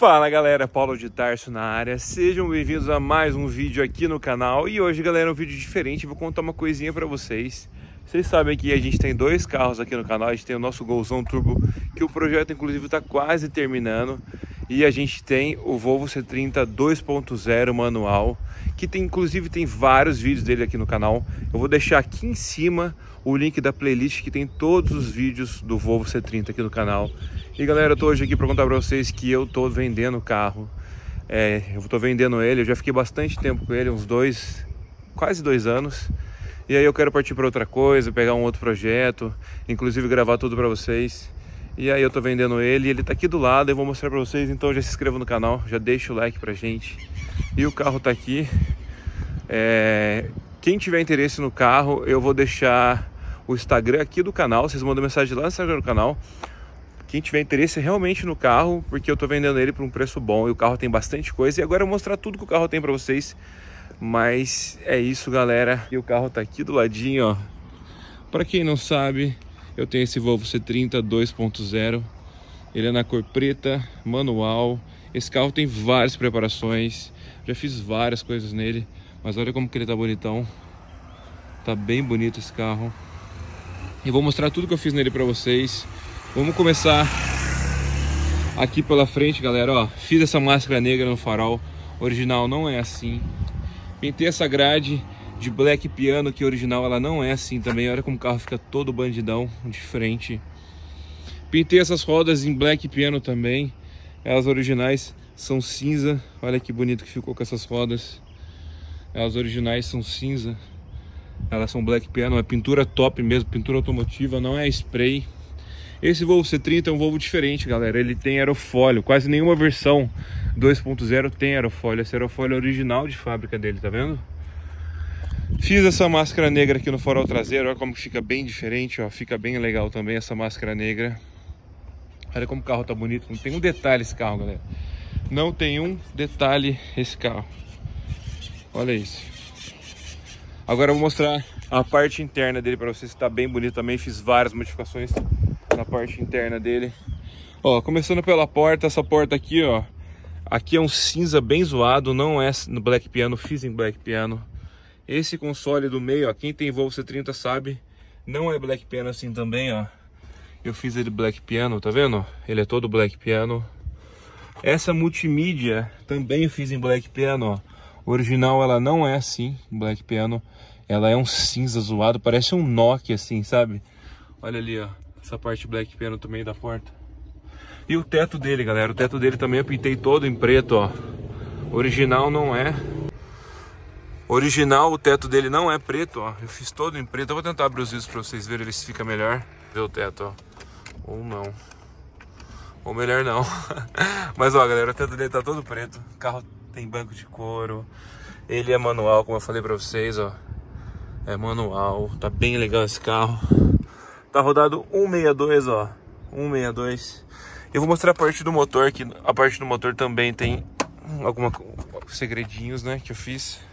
Fala galera, Paulo de Tarso na área, sejam bem-vindos a mais um vídeo aqui no canal e hoje galera um vídeo diferente, vou contar uma coisinha para vocês Vocês sabem que a gente tem dois carros aqui no canal, a gente tem o nosso Golzão Turbo que o projeto inclusive está quase terminando e a gente tem o Volvo C30 2.0 manual, que tem inclusive tem vários vídeos dele aqui no canal. Eu vou deixar aqui em cima o link da playlist que tem todos os vídeos do Volvo C30 aqui no canal. E galera, eu tô hoje aqui para contar para vocês que eu tô vendendo o carro. É, eu tô vendendo ele, eu já fiquei bastante tempo com ele, uns dois, quase dois anos. E aí eu quero partir para outra coisa, pegar um outro projeto, inclusive gravar tudo para vocês. E aí eu tô vendendo ele, ele tá aqui do lado, eu vou mostrar pra vocês, então já se inscreva no canal, já deixa o like pra gente. E o carro tá aqui. É... Quem tiver interesse no carro, eu vou deixar o Instagram aqui do canal, vocês mandam mensagem lá no Instagram do canal. Quem tiver interesse realmente no carro, porque eu tô vendendo ele por um preço bom e o carro tem bastante coisa. E agora eu vou mostrar tudo que o carro tem pra vocês. Mas é isso, galera. E o carro tá aqui do ladinho, ó. Pra quem não sabe, eu tenho esse Volvo C30 2.0, ele é na cor preta, manual. Esse carro tem várias preparações, já fiz várias coisas nele, mas olha como que ele tá bonitão. Tá bem bonito esse carro. E vou mostrar tudo que eu fiz nele pra vocês. Vamos começar aqui pela frente, galera. Ó, fiz essa máscara negra no farol. original não é assim. Pintei essa grade de black piano, que original ela não é assim também. Olha como o carro fica todo bandidão de frente. Pintei essas rodas em black piano também. Elas originais são cinza. Olha que bonito que ficou com essas rodas. Elas originais são cinza. Elas são black piano, é pintura top mesmo, pintura automotiva, não é spray. Esse Volvo C30 é um Volvo diferente, galera. Ele tem aerofólio, quase nenhuma versão 2.0 tem aerofólio. Esse aerofólio é original de fábrica dele, tá vendo? Fiz essa máscara negra aqui no farol traseiro, olha como fica bem diferente, ó, fica bem legal também essa máscara negra. Olha como o carro tá bonito, não tem um detalhe esse carro, galera. Não tem um detalhe esse carro. Olha isso. Agora eu vou mostrar a parte interna dele para vocês, que tá bem bonito também. Fiz várias modificações na parte interna dele. Ó, começando pela porta, essa porta aqui, ó. Aqui é um cinza bem zoado, não é no Black Piano, fiz em Black Piano. Esse console do meio, ó, quem tem Volvo C30 sabe, não é black piano assim também, ó. Eu fiz ele black piano, tá vendo? Ele é todo black piano. Essa multimídia também eu fiz em black piano, ó. O original ela não é assim, black piano. Ela é um cinza zoado, parece um Nokia assim, sabe? Olha ali, ó. Essa parte black piano também da porta. E o teto dele, galera. O teto dele também eu pintei todo em preto, ó. O original não é. Original, o teto dele não é preto, ó. Eu fiz todo em preto. Eu vou tentar abrir os vidros para vocês verem se fica melhor. Ver o teto, ó. Ou não. Ou melhor não. Mas, ó, galera, o teto dele tá todo preto. O carro tem banco de couro. Ele é manual, como eu falei para vocês, ó. É manual. Tá bem legal esse carro. Tá rodado 162, ó. 162. Eu vou mostrar a parte do motor, que a parte do motor também tem alguns segredinhos, né, que eu fiz.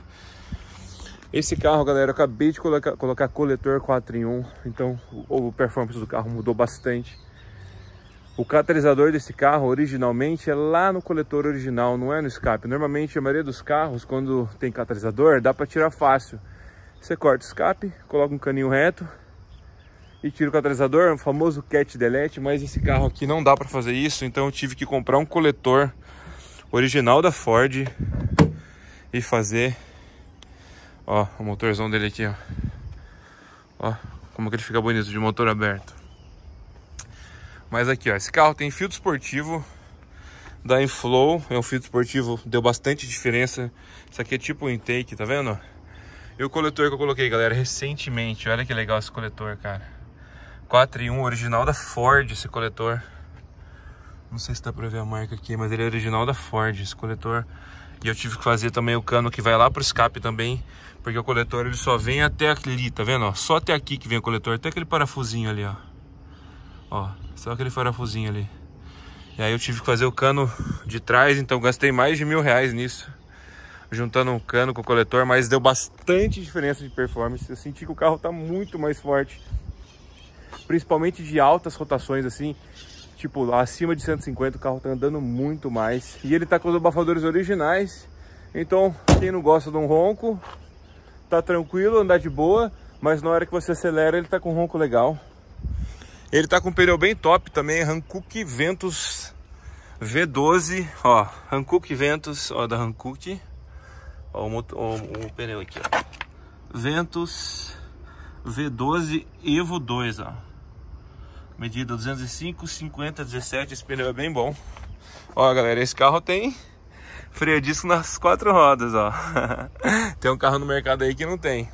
Esse carro, galera, eu acabei de colocar, colocar coletor 4 em 1, então o, o performance do carro mudou bastante. O catalisador desse carro, originalmente, é lá no coletor original, não é no escape. Normalmente, a maioria dos carros, quando tem catalisador, dá para tirar fácil. Você corta o escape, coloca um caninho reto e tira o catalisador, é o famoso cat delete, mas esse carro aqui não dá para fazer isso, então eu tive que comprar um coletor original da Ford e fazer Ó, o motorzão dele aqui, ó. Ó, como que ele fica bonito de motor aberto. Mas aqui, ó, esse carro tem filtro esportivo da Inflow, é um filtro esportivo, deu bastante diferença. Isso aqui é tipo um intake, tá vendo? E o coletor que eu coloquei, galera, recentemente, olha que legal esse coletor, cara. 4 em 1, original da Ford esse coletor. Não sei se dá pra ver a marca aqui, mas ele é original da Ford, esse coletor e eu tive que fazer também o cano que vai lá pro escape também, porque o coletor ele só vem até ali, tá vendo? Ó, só até aqui que vem o coletor, até aquele parafusinho ali, ó. Ó, só aquele parafusinho ali. E aí eu tive que fazer o cano de trás, então gastei mais de mil reais nisso. Juntando um cano com o coletor, mas deu bastante diferença de performance. Eu senti que o carro tá muito mais forte. Principalmente de altas rotações, assim tipo, acima de 150 o carro tá andando muito mais. E ele tá com os abafadores originais, então quem não gosta de um ronco, tá tranquilo, andar de boa, mas na hora que você acelera ele tá com um ronco legal. Ele tá com um pneu bem top também, Hankook Ventus V12, ó, Hankook Ventus, ó, da Hankook. Ó o, motor, ó, o pneu aqui, ó. Ventus V12 Evo 2, ó. Medida 205, 50, 17. Esse pneu é bem bom. Ó, galera, esse carro tem freio disco nas quatro rodas, ó. tem um carro no mercado aí que não tem.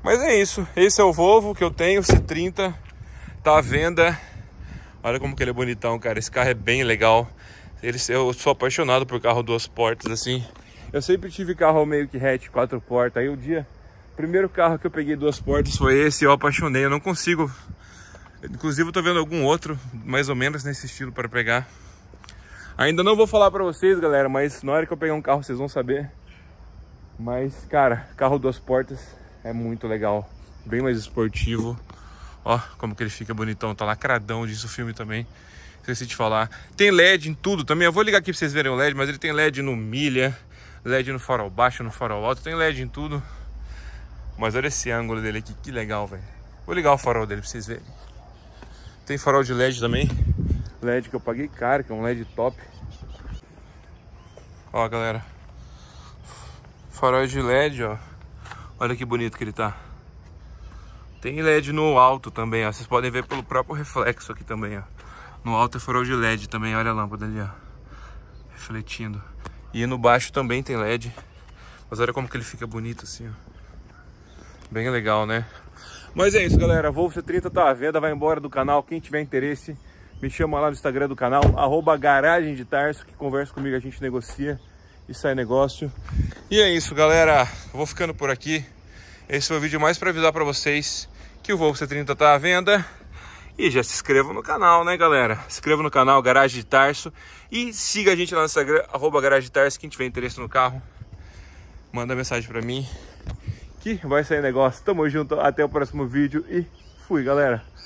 Mas é isso. Esse é o Volvo que eu tenho, C30. Tá à venda. Olha como que ele é bonitão, cara. Esse carro é bem legal. Ele, eu sou apaixonado por carro duas portas, assim. Eu sempre tive carro meio que hatch, quatro portas. Aí o dia, primeiro carro que eu peguei duas portas foi esse. Eu apaixonei. Eu não consigo Inclusive eu tô vendo algum outro, mais ou menos nesse estilo para pegar. Ainda não vou falar para vocês, galera, mas na hora que eu pegar um carro vocês vão saber. Mas, cara, carro duas portas é muito legal. Bem mais esportivo. Ó, como que ele fica bonitão. Tá lacradão, disso o filme também. Esqueci de falar. Tem LED em tudo também. Eu vou ligar aqui pra vocês verem o LED, mas ele tem LED no milha, LED no farol baixo, no farol alto. Tem LED em tudo. Mas olha esse ângulo dele aqui, que legal, velho. Vou ligar o farol dele pra vocês verem. Tem farol de LED também. LED que eu paguei caro, que é um LED top. Ó, galera. Farol de LED, ó. Olha que bonito que ele tá. Tem LED no alto também, ó. Vocês podem ver pelo próprio reflexo aqui também, ó. No alto é farol de LED também. Olha a lâmpada ali, ó. Refletindo. E no baixo também tem LED. Mas olha como que ele fica bonito assim, ó. Bem legal, né? Mas é isso, galera. Volvo C30 tá à venda, vai embora do canal. Quem tiver interesse, me chama lá no Instagram do canal, arroba garagem de Tarso, que conversa comigo, a gente negocia e sai negócio. E é isso, galera. vou ficando por aqui. Esse foi o vídeo mais para avisar para vocês que o Volvo C30 tá à venda. E já se inscrevam no canal, né, galera? Se inscreva no canal Garagem de Tarso. E siga a gente lá no Instagram, arroba Garagem de Tarso. Quem tiver interesse no carro, manda mensagem para mim aqui. Vai sair negócio. Tamo junto. Até o próximo vídeo e fui, galera.